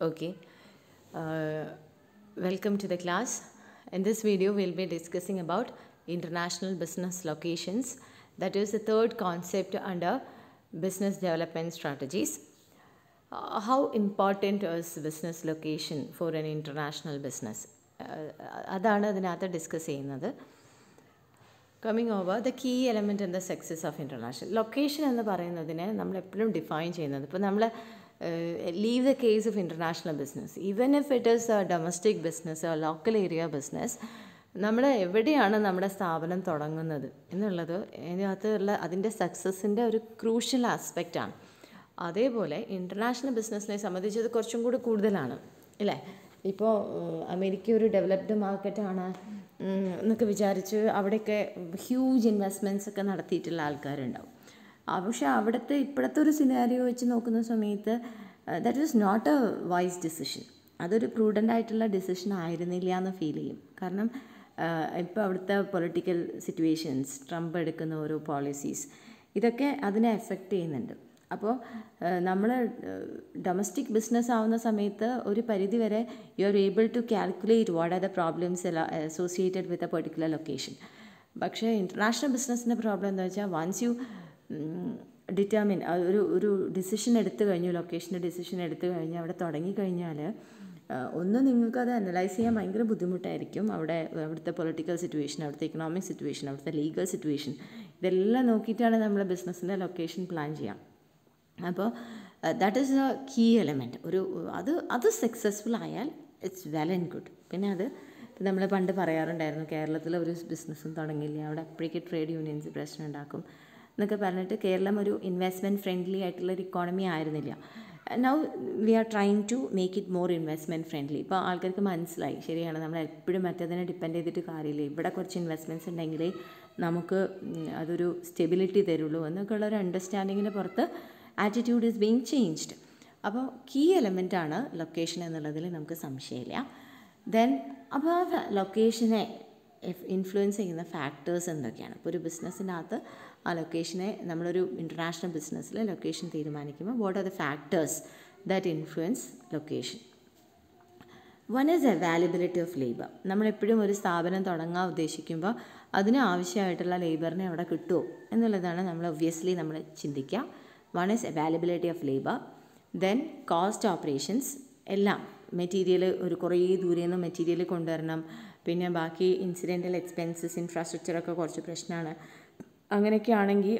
Okay. Uh, welcome to the class. In this video, we'll be discussing about international business locations. That is the third concept under business development strategies. Uh, how important is business location for an international business? അതാണ് adinatha discuss cheynathu coming over the key element in the success of international location ennu parayunnathine nammal എപ്പോഴും define cheynathu ഇപ്പോൾ നമ്മൾ Uh, leave the case of international business Even if it is a domestic business or local area business നമ്മൾ എവിടെയാണ് നമ്മുടെ സ്ഥാപനം തുടങ്ങുന്നത് എന്നുള്ളത് അതിനകത്തുള്ള അതിൻ്റെ സക്സസ്സിൻ്റെ ഒരു ക്രൂഷ്യൽ ആസ്പെക്റ്റാണ് അതേപോലെ ഇൻ്റർനാഷണൽ ബിസിനസ്സിനെ സംബന്ധിച്ചത് കുറച്ചും കൂടി കൂടുതലാണ് ഇല്ലേ ഇപ്പോൾ അമേരിക്ക ഒരു ഡെവലപ്ഡ് മാർക്കറ്റാണ് എന്നൊക്കെ വിചാരിച്ച് അവിടെയൊക്കെ ഹ്യൂജ് ഇൻവെസ്റ്റ്മെൻറ്റ്സ് ഒക്കെ നടത്തിയിട്ടുള്ള ആൾക്കാരുണ്ടാവും പക്ഷേ അവിടുത്തെ ഇപ്പോഴത്തെ ഒരു സിനാരിയോ വെച്ച് നോക്കുന്ന സമയത്ത് that is not a wise decision അതൊരു പ്രൂഡൻ്റ് ആയിട്ടുള്ള ഡിസിഷൻ ആയിരുന്നില്ല എന്ന് ഫീൽ ചെയ്യും കാരണം ഇപ്പോൾ അവിടുത്തെ പൊളിറ്റിക്കൽ സിറ്റുവേഷൻസ് ട്രംപ് എടുക്കുന്ന ഓരോ പോളിസീസ് ഇതൊക്കെ അതിനെ എഫക്റ്റ് ചെയ്യുന്നുണ്ട് അപ്പോൾ നമ്മൾ ഡൊമസ്റ്റിക് ബിസിനസ് ആവുന്ന സമയത്ത് ഒരു പരിധി വരെ you are able to calculate what are the problems associated with a particular location പക്ഷേ ഇൻ്റർനാഷണൽ ബിസിനസ്സിൻ്റെ പ്രോബ്ലം എന്താ വെച്ചാൽ വൺസ് യു ഡിറ്റർമിൻ ഒരു ഒരു ഡിസിഷൻ എടുത്തു കഴിഞ്ഞു ലൊക്കേഷൻ്റെ ഡിസിഷൻ എടുത്തു കഴിഞ്ഞ് അവിടെ തുടങ്ങിക്കഴിഞ്ഞാൽ ഒന്ന് നിങ്ങൾക്കത് അനലൈസ് ചെയ്യാൻ ഭയങ്കര ബുദ്ധിമുട്ടായിരിക്കും അവിടെ അവിടുത്തെ പൊളിറ്റിക്കൽ സിറ്റുവേഷൻ അവിടുത്തെ ഇക്കണോമിക് സിറ്റുവേഷൻ അവിടുത്തെ ലീഗൽ സിറ്റുവേഷൻ ഇതെല്ലാം നോക്കിയിട്ടാണ് നമ്മൾ ബിസിനസ്സിൻ്റെ ലൊക്കേഷൻ പ്ലാൻ ചെയ്യാം അപ്പോൾ that is a key element ഒരു അത് അത് സക്സസ്ഫുൾ ആയാൽ ഇറ്റ്സ് വെൽ ആൻഡ് ഗുഡ് പിന്നെ അത് നമ്മൾ പണ്ട് പറയാറുണ്ടായിരുന്നു കേരളത്തിൽ ഒരു ബിസിനസ്സും തുടങ്ങിയില്ലേ അവിടെ അപ്പോഴേക്ക് ട്രേഡ് യൂണിയൻസ് പ്രശ്നം ഉണ്ടാക്കും എന്നൊക്കെ പറഞ്ഞിട്ട് കേരളം ഒരു ഇൻവെസ്റ്റ്മെൻറ്റ് ഫ്രണ്ട്ലി ആയിട്ടുള്ള ഒരു ഇക്കോണമി ആയിരുന്നില്ല now we are trying to make it more investment friendly ഇപ്പോൾ ആൾക്കാർക്ക് മനസ്സിലായി ശരിയാണ് നമ്മൾ എപ്പോഴും മറ്റേതിനെ ഡിപ്പെൻഡ് ചെയ്തിട്ട് കാര്യമില്ല ഇവിടെ കുറച്ച് ഇൻവെസ്റ്റ്മെൻറ്റ്സ് ഉണ്ടെങ്കിൽ നമുക്ക് അതൊരു സ്റ്റെബിലിറ്റി തരുള്ളൂ എന്നൊക്കെയുള്ള ഒരു അണ്ടർസ്റ്റാൻഡിങ്ങിൻ്റെ പുറത്ത് ആറ്റിറ്റ്യൂഡ് ഈസ് ബീങ് ചേഞ്ച്ഡ് അപ്പോൾ കീ എലമെൻ്റാണ് ലൊക്കേഷൻ എന്നുള്ളതിൽ നമുക്ക് സംശയമില്ല ദെൻ അപ്പോൾ ആ ലൊക്കേഷനെ ഇൻഫ്ലുവൻസ് ചെയ്യുന്ന ഫാക്ടേഴ്സ് എന്തൊക്കെയാണ് അപ്പോൾ ഒരു ബിസിനസ്സിനകത്ത് ആ ലൊക്കേഷനെ നമ്മളൊരു ഇൻ്റർനാഷണൽ ബിസിനസ്സിൽ ലൊക്കേഷൻ തീരുമാനിക്കുമ്പോൾ what are the factors that influence location one is availability of labour നമ്മളെപ്പോഴും ഒരു സ്ഥാപനം തുടങ്ങാൻ ഉദ്ദേശിക്കുമ്പോൾ അതിന് ആവശ്യമായിട്ടുള്ള ലേബറിനെ അവിടെ കിട്ടുമോ എന്നുള്ളതാണ് നമ്മൾ ഒബ്വിയസ്ലി നമ്മൾ ചിന്തിക്കുക one is availability of labour then cost operations എല്ലാം മെറ്റീരിയൽ ഒരു കുറേ ദൂരെ നിന്ന് മെറ്റീരിയൽ കൊണ്ടുവരണം പിന്നെ ബാക്കി ഇൻസിഡൻറ്റൽ എക്സ്പെൻസസ് ഇൻഫ്രാസ്ട്രക്ചറൊക്കെ കുറച്ച് പ്രശ്നമാണ് അങ്ങനെയൊക്കെ ആണെങ്കിൽ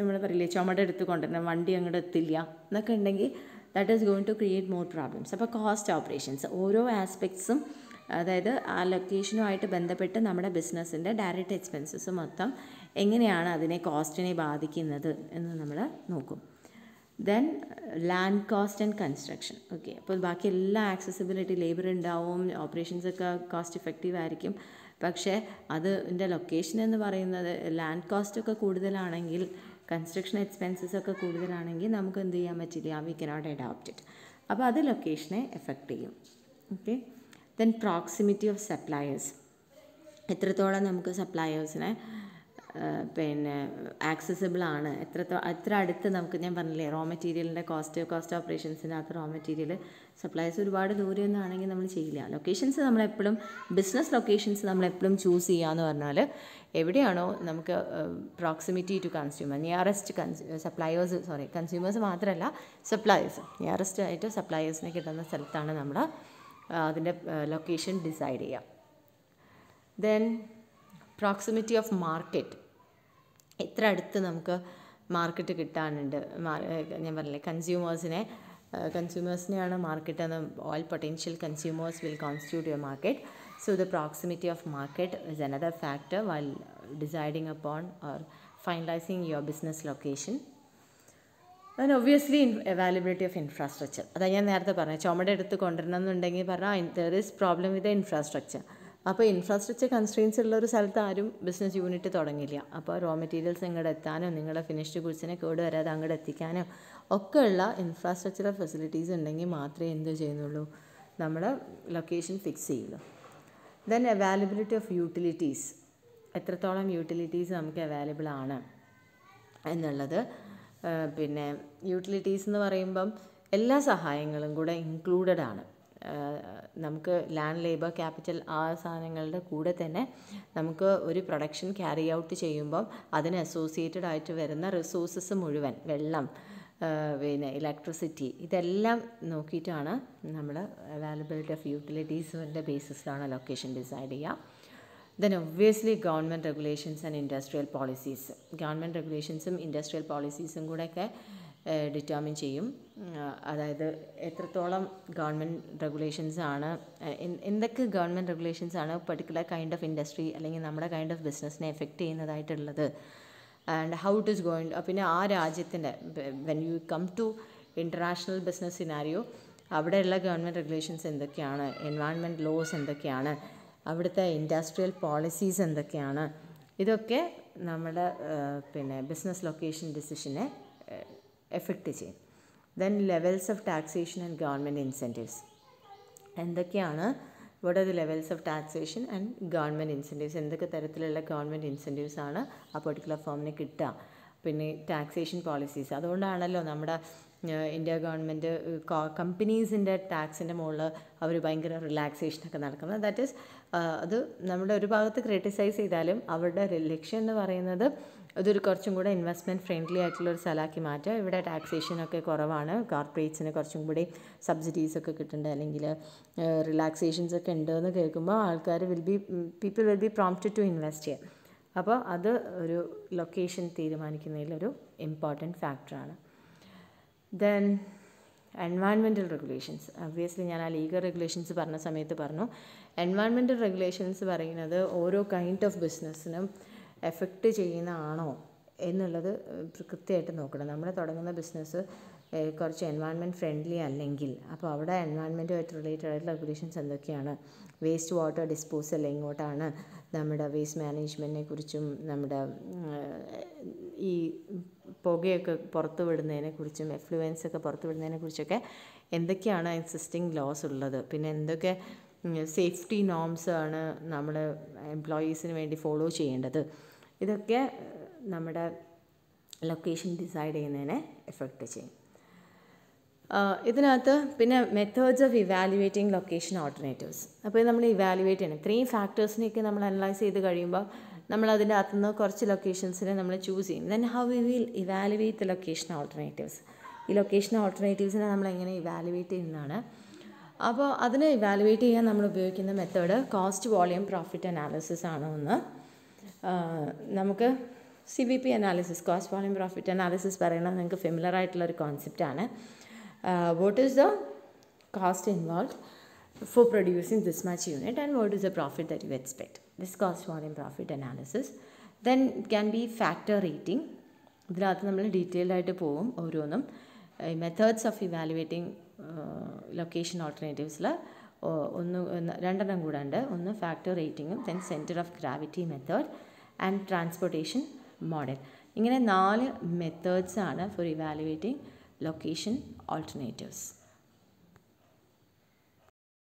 നമ്മൾ പറയില്ലേ ചുമട എടുത്ത് കൊണ്ടുവരണം വണ്ടി അങ്ങോട്ട് എത്തില്ല എന്നൊക്കെ ഉണ്ടെങ്കിൽ that is going to create more problems അപ്പോൾ കോസ്റ്റ് ഓപ്പറേഷൻസ് ഓരോ ആസ്പെക്ട്സും അതായത് ആ ലൊക്കേഷനുമായിട്ട് ബന്ധപ്പെട്ട് നമ്മുടെ ബിസിനസ്സിൻ്റെ ഡയറക്റ്റ് എക്സ്പെൻസസ് മൊത്തം എങ്ങനെയാണ് അതിനെ കോസ്റ്റിനെ ബാധിക്കുന്നത് എന്ന് നമ്മൾ നോക്കും then land cost and construction okay അപ്പോൾ ബാക്കി എല്ലാ ആക്സസിബിലിറ്റി ലേബർ ഉണ്ടാവും ഓപ്പറേഷൻസ് ഒക്കെ കോസ്റ്റ് ഇഫക്റ്റീവ് ആയിരിക്കും പക്ഷേ അത് എൻ്റെ ലൊക്കേഷൻ എന്ന് പറയുന്നത് ലാൻഡ് കോസ്റ്റ് ഒക്കെ കൂടുതലാണെങ്കിൽ കൺസ്ട്രക്ഷൻ എക്സ്പെൻസസ് ഒക്കെ കൂടുതലാണെങ്കിൽ നമുക്ക് എന്ത് ചെയ്യാൻ പറ്റില്ല വി കനോട്ട് അഡോപ്റ്റ് ഇറ്റ് അപ്പോൾ അത് ലൊക്കേഷനെ എഫക്റ്റ് ചെയ്യും okay then proximity of suppliers എത്രത്തോളം നമുക്ക് സപ്ലയേഴ്സിനെ പിന്നെ ആക്സസിബിൾ ആണ് എത്ര എത്ര അടുത്ത് നമുക്ക് ഞാൻ പറഞ്ഞില്ലേ റോ മെറ്റീരിയലിൻ്റെ കോസ്റ്റ് കോസ്റ്റ് ഓപ്പറേഷൻസിനകത്ത് റോ മെറ്റീരിയൽ സപ്ലൈസ് ഒരുപാട് ദൂരെ ഒന്നാണെങ്കിൽ നമ്മൾ ചെയ്യില്ല ലൊക്കേഷൻസ് നമ്മളെപ്പോഴും ബിസിനസ് ലൊക്കേഷൻസ് നമ്മളെപ്പോഴും ചൂസ് ചെയ്യുക പറഞ്ഞാൽ എവിടെയാണോ നമുക്ക് പ്രോക്സിമിറ്റി ടു കൺസ്യൂമർ നിയറസ്റ്റ് കൺസ്യൂ സപ്ലൈയേഴ്സ് സോറി കൺസ്യൂമേഴ്സ് മാത്രമല്ല സപ്ലയേഴ്സ് നിയറസ്റ്റ് ആയിട്ട് സപ്ലൈയേഴ്സിനെ കിട്ടുന്ന സ്ഥലത്താണ് നമ്മൾ അതിൻ്റെ ലൊക്കേഷൻ ഡിസൈഡ് ചെയ്യുക ദെൻ പ്രോക്സിമിറ്റി ഓഫ് മാർക്കറ്റ് എത്ര അടുത്ത് നമുക്ക് മാർക്കറ്റ് കിട്ടാനുണ്ട് ഞാൻ പറഞ്ഞില്ലേ കൺസ്യൂമേഴ്സിനെ കൺസ്യൂമേഴ്സിനെയാണ് മാർക്കറ്റ് എന്ന് all potential consumers will constitute your market so the proximity of market is another factor while deciding upon or finalising your business location അതിന് ഒബ്വിയസ്ലി അവൈലബിലിറ്റി ഓഫ് ഇൻഫ്രാസ്ട്രക്ചർ അതാണ് ഞാൻ നേരത്തെ പറഞ്ഞത് ചുമടെടുത്ത് എടുത്ത് കൊണ്ടുവരണമെന്നുണ്ടെങ്കിൽ പറഞ്ഞാൽ there is problem with infrastructure അപ്പോൾ ഇൻഫ്രാസ്ട്രക്ചർ കൺസ്ട്രെയിൻസ് ഉള്ള ഒരു സ്ഥലത്ത് ആരും ബിസിനസ് യൂണിറ്റ് തുടങ്ങില്ല അപ്പോൾ റോ മെറ്റീരിയൽസ് ഇങ്ങോട്ട് എത്താനോ നിങ്ങളുടെ ഫിനിഷ്ഡ് ഗുഡ്സിനെ കേട് വരാതെ അങ്ങോട്ട് എത്തിക്കാനോ ഒക്കെയുള്ള ഇൻഫ്രാസ്ട്രക്ചറൽ ഫെസിലിറ്റീസ് ഉണ്ടെങ്കിൽ മാത്രമേ എന്തോ ചെയ്യുന്നുള്ളൂ നമ്മൾ ലൊക്കേഷൻ ഫിക്സ് ചെയ്യുള്ളൂ ദെൻ അവൈലബിലിറ്റി ഓഫ് യൂട്ടിലിറ്റീസ് എത്രത്തോളം യൂട്ടിലിറ്റീസ് നമുക്ക് അവൈലബിൾ ആണ് എന്നുള്ളത് പിന്നെ യൂട്ടിലിറ്റീസ് എന്ന് പറയുമ്പം എല്ലാ സഹായങ്ങളും കൂടെ ഇൻക്ലൂഡഡ് ആണ് നമുക്ക് ലാൻഡ് ലേബർ ക്യാപിറ്റൽ ആ സാധനങ്ങളുടെ കൂടെ തന്നെ നമുക്ക് ഒരു പ്രൊഡക്ഷൻ ക്യാരി ഔട്ട് ചെയ്യുമ്പം അതിന് അസോസിയേറ്റഡ് ആയിട്ട് വരുന്ന റിസോഴ്സസ് മുഴുവൻ വെള്ളം പിന്നെ ഇലക്ട്രിസിറ്റി ഇതെല്ലാം നോക്കിയിട്ടാണ് നമ്മൾ അവൈലബിലിറ്റി ഓഫ് യൂട്ടിലിറ്റീസിൻ്റെ ബേസിസിലാണ് ലൊക്കേഷൻ ഡിസൈഡ് ചെയ്യുക then obviously government regulations and industrial policies government റെഗുലേഷൻസും ഇൻഡസ്ട്രിയൽ പോളിസീസും കൂടെയൊക്കെ ഡിറ്റാമിൻ ചെയ്യും അതായത് എത്രത്തോളം ഗവൺമെൻറ് റെഗുലേഷൻസ് ആണ് എന്തൊക്കെ ഗവൺമെൻറ് റെഗുലേഷൻസ് ആണ് പെർട്ടിക്കുലർ കൈൻഡ് ഓഫ് ഇൻഡസ്ട്രി അല്ലെങ്കിൽ നമ്മുടെ കൈൻഡ് ഓഫ് ബിസിനസ്സിനെ എഫക്റ്റ് ചെയ്യുന്നതായിട്ടുള്ളത് and how it is going പിന്നെ ആ രാജ്യത്തിൻ്റെ when you come to international business scenario അവിടെയുള്ള ഗവൺമെൻറ് റെഗുലേഷൻസ് എന്തൊക്കെയാണ് എൻവയോൺമെൻറ്റ് ലോസ് എന്തൊക്കെയാണ് അവിടുത്തെ ഇൻഡസ്ട്രിയൽ പോളിസീസ് എന്തൊക്കെയാണ് ഇതൊക്കെ നമ്മുടെ പിന്നെ ബിസിനസ് ലൊക്കേഷൻ ഡിസിഷനെ എഫക്റ്റ് ചെയ്യും then levels of taxation and government incentives എന്തൊക്കെയാണ് ഇവിടെ the levels of taxation and government incentives എന്തൊക്കെ തരത്തിലുള്ള ഗവൺമെൻറ് ഇൻസെൻറ്റീവ്സ് ആണ് ആ പെർട്ടിക്കുലർ ഫോമിന് കിട്ടുക പിന്നെ ടാക്സേഷൻ പോളിസീസ് അതുകൊണ്ടാണല്ലോ നമ്മുടെ ഇന്ത്യ ഗവൺമെൻറ് കമ്പനീസിൻ്റെ ടാക്സിൻ്റെ മുകളിൽ അവർ ഭയങ്കര റിലാക്സേഷനൊക്കെ നടക്കുന്നത് ദാറ്റ് ഈസ് അത് നമ്മുടെ ഒരു ഭാഗത്ത് ക്രിട്ടിസൈസ് ചെയ്താലും അവരുടെ ലക്ഷ്യം എന്ന് പറയുന്നത് അതൊരു കുറച്ചും കൂടെ ഇൻവെസ്റ്റ്മെൻറ്റ് ഫ്രണ്ട്ലി ആയിട്ടുള്ള ഒരു സ്ഥലമാക്കി മാറ്റുക ഇവിടെ ടാക്സേഷനൊക്കെ കുറവാണ് കോർപ്പറേറ്റ്സിന് കുറച്ചും കൂടി സബ്സിഡീസ് ഒക്കെ കിട്ടുന്നുണ്ട് അല്ലെങ്കിൽ റിലാക്സേഷൻസ് ഒക്കെ എന്ന് കേൾക്കുമ്പോൾ ആൾക്കാർ will be people will be prompted to invest ചെയ്യാം അപ്പോൾ അത് ഒരു ലൊക്കേഷൻ തീരുമാനിക്കുന്നതിലൊരു ഇമ്പോർട്ടൻറ്റ് ഫാക്ടറാണ് ദെൻ എൻവയൺമെൻറ്റൽ റെഗുലേഷൻസ് ഒബ്വിയസ്ലി ഞാൻ ആ ലീഗൽ റെഗുലേഷൻസ് പറഞ്ഞ സമയത്ത് പറഞ്ഞു എൻവയൺമെൻറ്റൽ റെഗുലേഷൻസ് പറയുന്നത് ഓരോ കൈൻഡ് ഓഫ് ബിസിനസ്സിനും എഫക്റ്റ് ചെയ്യുന്നതാണോ എന്നുള്ളത് കൃത്യമായിട്ട് നോക്കണം നമ്മൾ തുടങ്ങുന്ന ബിസിനസ് കുറച്ച് എൻവയൺമെൻറ്റ് ഫ്രണ്ട്ലി അല്ലെങ്കിൽ അപ്പോൾ അവിടെ എൻവയൺമെൻറ്റുമായിട്ട് റിലേറ്റഡ് ആയിട്ടുള്ള റെഗുലേഷൻസ് എന്തൊക്കെയാണ് വേസ്റ്റ് വാട്ടർ ഡിസ്പോസൽ എങ്ങോട്ടാണ് നമ്മുടെ വേസ്റ്റ് മാനേജ്മെൻറ്റിനെ കുറിച്ചും നമ്മുടെ ഈ പുകയൊക്കെ പുറത്തു വിടുന്നതിനെ കുറിച്ചും എഫ്ലുവൻസ് ഒക്കെ പുറത്തു വിടുന്നതിനെ കുറിച്ചൊക്കെ എന്തൊക്കെയാണ് എക്സിസ്റ്റിംഗ് ലോസ് ഉള്ളത് പിന്നെ എന്തൊക്കെ സേഫ്റ്റി നോംസ് ആണ് നമ്മൾ എംപ്ലോയീസിന് വേണ്ടി ഫോളോ ചെയ്യേണ്ടത് ഇതൊക്കെ നമ്മുടെ ലൊക്കേഷൻ ഡിസൈഡ് ചെയ്യുന്നതിനെ എഫക്റ്റ് ചെയ്യും ഇതിനകത്ത് പിന്നെ methods of evaluating location alternatives അപ്പോൾ നമ്മൾ ഇവാലുവേറ്റ് ചെയ്യണം ത്രീ ഫാക്ടേഴ്സിനെയൊക്കെ നമ്മൾ അനലൈസ് ചെയ്ത് കഴിയുമ്പോൾ നമ്മൾ അതിൻ്റെ അകത്തു നിന്ന് കുറച്ച് ലൊക്കേഷൻസിനെ നമ്മൾ ചൂസ് ചെയ്യും then how we will evaluate the location alternatives ഈ ലൊക്കേഷൻ ഓൾട്ടർനേറ്റീവ്സിനെ നമ്മൾ എങ്ങനെ ഇവാലുവേറ്റ് ചെയ്യുന്നതാണ് അപ്പോൾ അതിനെ ഇവാലുവേറ്റ് ചെയ്യാൻ നമ്മൾ ഉപയോഗിക്കുന്ന method cost volume profit analysis ആണ് ഒന്ന് നമുക്ക് C B P analysis cost volume profit analysis പറയുന്നത് നിങ്ങൾക്ക് ഫെമിലർ ആയിട്ടുള്ള ഒരു കോൺസെപ്റ്റാണ് what is the cost involve for producing this much unit and what is the profit that you expect this cost volume profit analysis then can be factor rating ഇതിനകത്ത് നമ്മൾ detailed ആയിട്ട് പോവും ഓരോന്നും മെത്തേഡ്സ് ഓഫ് ഇവാലുവേറ്റിംഗ് ലൊക്കേഷൻ ഓൾട്ടർനേറ്റീവ്സിൽ ഒന്ന് രണ്ടെണ്ണം കൂടെ ഉണ്ട് ഒന്ന് ഫാക്ടർ റേറ്റിങ്ങും then centre of gravity method and transportation model ഇങ്ങനെ നാല് മെത്തേഡ്സാണ് ഫോർ ഇവാലുവേറ്റിംഗ് ലൊക്കേഷൻ ഓൾട്ടർനേറ്റീവ്സ്